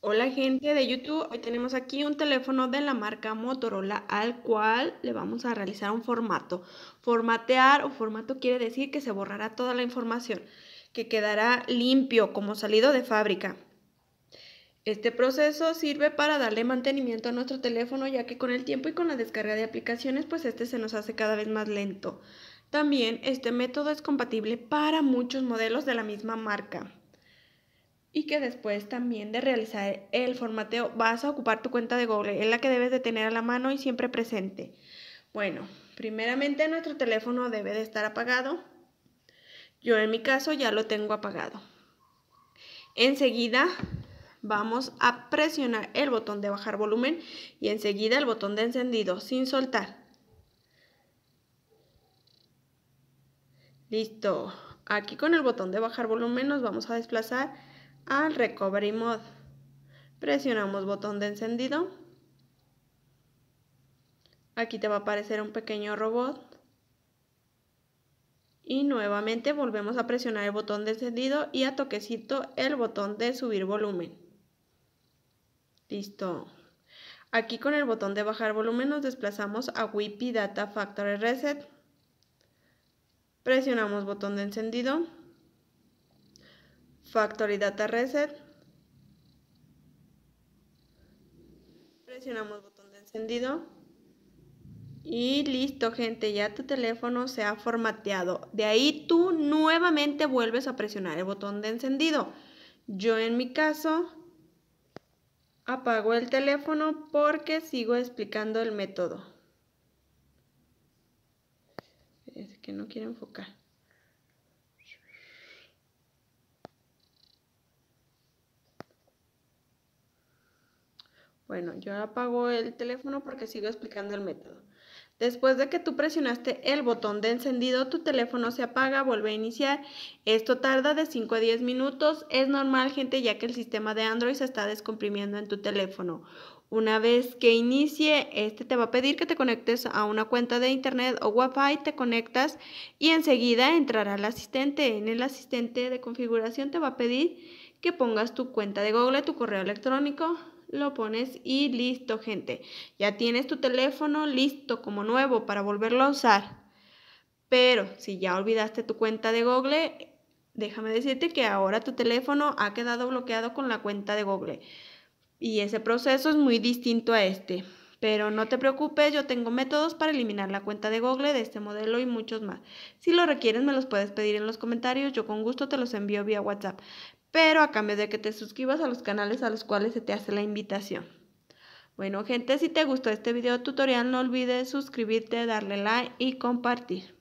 Hola gente de YouTube, hoy tenemos aquí un teléfono de la marca Motorola al cual le vamos a realizar un formato. Formatear o formato quiere decir que se borrará toda la información, que quedará limpio como salido de fábrica. Este proceso sirve para darle mantenimiento a nuestro teléfono ya que con el tiempo y con la descarga de aplicaciones pues este se nos hace cada vez más lento. También este método es compatible para muchos modelos de la misma marca y que después también de realizar el formateo vas a ocupar tu cuenta de Google, es la que debes de tener a la mano y siempre presente. Bueno, primeramente nuestro teléfono debe de estar apagado. Yo en mi caso ya lo tengo apagado. Enseguida vamos a presionar el botón de bajar volumen y enseguida el botón de encendido sin soltar. Listo. Aquí con el botón de bajar volumen nos vamos a desplazar al Recovery Mode. Presionamos botón de encendido. Aquí te va a aparecer un pequeño robot. Y nuevamente volvemos a presionar el botón de encendido y a toquecito el botón de subir volumen. Listo. Aquí con el botón de bajar volumen nos desplazamos a Wipi Data Factory Reset. Presionamos botón de encendido Factory Data Reset. Presionamos botón de encendido. Y listo, gente, ya tu teléfono se ha formateado. De ahí tú nuevamente vuelves a presionar el botón de encendido. Yo en mi caso apago el teléfono porque sigo explicando el método. Es que no quiero enfocar. Bueno, yo apago el teléfono porque sigo explicando el método. Después de que tú presionaste el botón de encendido, tu teléfono se apaga, vuelve a iniciar. Esto tarda de 5 a 10 minutos. Es normal, gente, ya que el sistema de Android se está descomprimiendo en tu teléfono. Una vez que inicie, este te va a pedir que te conectes a una cuenta de internet o Wi-Fi, te conectas y enseguida entrará el asistente. En el asistente de configuración te va a pedir que pongas tu cuenta de Google, tu correo electrónico, lo pones y listo, gente. Ya tienes tu teléfono listo como nuevo para volverlo a usar. Pero si ya olvidaste tu cuenta de Google, déjame decirte que ahora tu teléfono ha quedado bloqueado con la cuenta de Google. Y ese proceso es muy distinto a este. Pero no te preocupes, yo tengo métodos para eliminar la cuenta de Google de este modelo y muchos más. Si lo requieres, me los puedes pedir en los comentarios, yo con gusto te los envío vía WhatsApp pero a cambio de que te suscribas a los canales a los cuales se te hace la invitación. Bueno gente, si te gustó este video tutorial no olvides suscribirte, darle like y compartir.